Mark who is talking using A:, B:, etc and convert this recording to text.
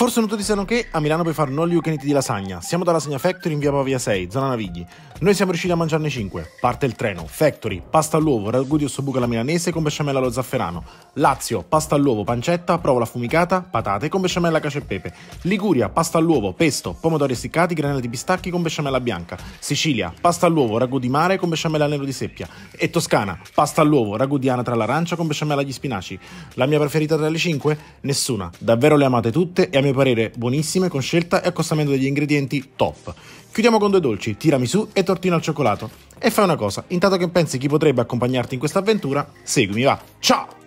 A: Forse non tutti sanno che a Milano puoi fare non gli you di lasagna. Siamo da Lasagna Factory in via Pavia 6, zona Navigli. Noi siamo riusciti a mangiarne 5. Parte il treno, Factory, pasta all'uovo, ragù di ossobuco alla milanese con besciamella allo zafferano. Lazio, pasta all'uovo, pancetta, provola affumicata, patate con besciamella cacio e pepe. Liguria, pasta all'uovo, pesto, pomodori essiccati, granella di pistacchi con besciamella bianca. Sicilia, pasta all'uovo, ragù di mare con besciamella nero di seppia. E Toscana, pasta all'uovo, ragù di anatra all'arancia con besciamella agli spinaci. La mia preferita tra le 5? Nessuna. Davvero le amate tutte e amiamo mio parere buonissime con scelta e accostamento degli ingredienti top. Chiudiamo con due dolci, tiramisù e tortino al cioccolato. E fai una cosa, intanto che pensi chi potrebbe accompagnarti in questa avventura,
B: seguimi va.
C: Ciao!